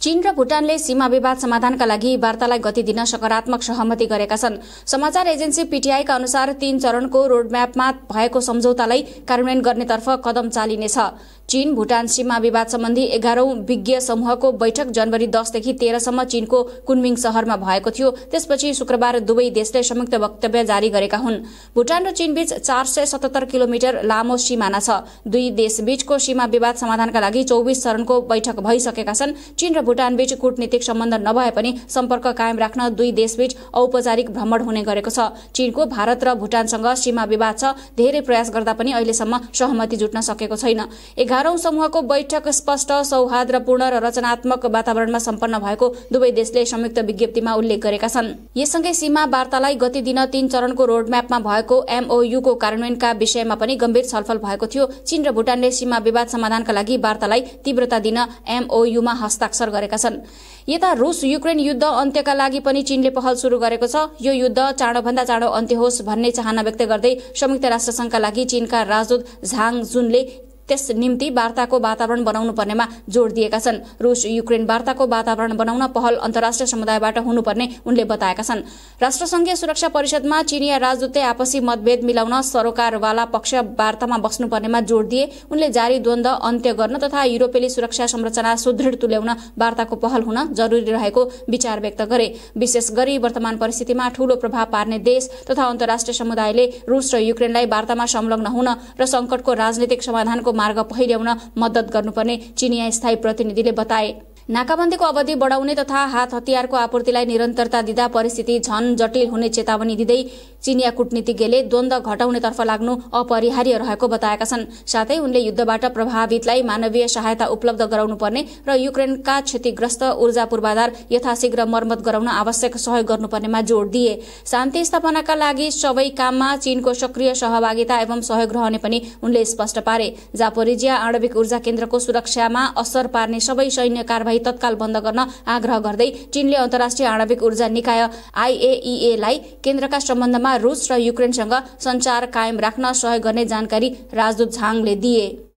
चीन र भूटानले सीमा विवाद समाधानका लागि वार्तालाई गति दिन सकारात्मक सहमति गरेका छन् समाचार एजेन्सी पीटीआईका अनुसार तीन चरणको रोडम्यापमा भएको सम्झौतालाई कार्यान्वयन गर्नेतर्फ कदम चालिनेछ चीन भूटान सीमा विवाद सम्बन्धी एघारौं विज्ञ समूहको बैठक जनवरी दसदेखि तेह्रसम्म चीनको कुनमिङ शहरमा भएको थियो त्यसपछि शुक्रबार दुवै देशले संयुक्त वक्तव्य जारी गरेका हुन् भूटान र चीनबीच चार सय सतहत्तर किलोमिटर लामो सीमाना छ दुई देशबीचको सीमा विवाद समाधानका लागि चौबिस चरणको बैठक भइसकेका छन् चीन र भुटानबीच कूटनीतिक सम्बन्ध नभए पनि सम्पर्क कायम राख्न दुई देशबीच औपचारिक भ्रमण हुने गरेको छ चीनको भारत र भुटानसँग सीमा विवाद छ धेरै प्रयास गर्दा पनि अहिलेसम्म सहमति जुट्न सकेको छैन एघारौं समूहको बैठक स्पष्ट सौहार्दपूर्ण र रचनात्मक वातावरणमा सम्पन्न भएको दुवै देशले संयुक्त विज्ञप्तिमा उल्लेख गरेका छन् यससँगै सीमा वार्तालाई गति दिन तीन चरणको रोडम्यापमा भएको एमओयूको कार्यान्वयनका विषयमा पनि गम्भीर छलफल भएको थियो चीन र भुटानले सीमा विवाद समाधानका लागि वार्तालाई तीव्रता दिन एमओयूमा हस्ताक्षर गरेका छन् यता रुस युक्रेन युद्ध अन्त्यका लागि पनि चीनले पहल शुरू गरेको छ यो युद्ध चाँडोभन्दा चाँडो अन्त्य होस् भन्ने चाहना व्यक्त गर्दै संयुक्त राष्ट्रसंघका लागि चीनका राजदूत झाङ जुनले त्यस निम्ति वार्ताको वातावरण बनाउनु पर्नेमा जोड़ दिएका छन् रूस युक्रेन वार्ताको वातावरण बनाउन पहल अन्तर्राष्ट्रिय समुदायबाट हुनुपर्ने उनले बताएका छन् राष्ट्रसंघीय सुरक्षा परिषदमा चिनिया राजदूतले आपसी मतभेद मिलाउन सरोकारवाला पक्ष वार्तामा बस्नुपर्नेमा जोड़ दिए उनले जारी द्वन्द अन्त्य गर्न तथा युरोपेली सुरक्षा संरचना सुदृढ तुल्याउन वार्ताको पहल हुन जरूरी रहेको विचार व्यक्त गरे विशेष गरी वर्तमान परिस्थितिमा ठूलो प्रभाव पार्ने देश तथा अन्तर्राष्ट्रिय समुदायले रूस र युक्रेनलाई वार्तामा संलग्न हुन र संकटको राजनैतिक समाधानको मार्ग पहिल्याउन मद्दत गर्नुपर्ने चिनिया स्थायी प्रतिनिधिले बताए नाकाबन्दीको अवधि बढाउने तथा हात हतियारको आपूर्तिलाई निरन्तरता दिँदा परिस्थिति झन जटिल हुने चेतावनी दिँदै चिनिया कूटनीतिज्ञले द्वन्द घटाउनेतर्फ लाग्नु अपरिहार्य रहेको बताएका छन् साथै उनले युद्धबाट प्रभावितलाई मानवीय सहायता उपलब्ध गराउनुपर्ने र युक्रेनका क्षतिग्रस्त ऊर्जा पूर्वाधार यथाशीघ्र मर्मत गराउन आवश्यक सहयोग गर्नुपर्नेमा जोड़ दिए शान्ति स्थापनाका लागि सबै काममा चीनको सक्रिय सहभागिता एवं सहयोग रहने पनि उनले स्पष्ट पारे जापोरिजिया आणविक ऊर्जा केन्द्रको सुरक्षामा असर पार्ने सबै सैन्य कार्यवाही तत्काल बन्द गर्न आग्रह गर्दै चीनले अन्तर्राष्ट्रिय आणविक ऊर्जा निकाय आइएईएलाई केन्द्रका सम्बन्धमा रुस र युक्रेनसँग संचार कायम राख्न सहयोग गर्ने जानकारी राजदूत झाङले दिए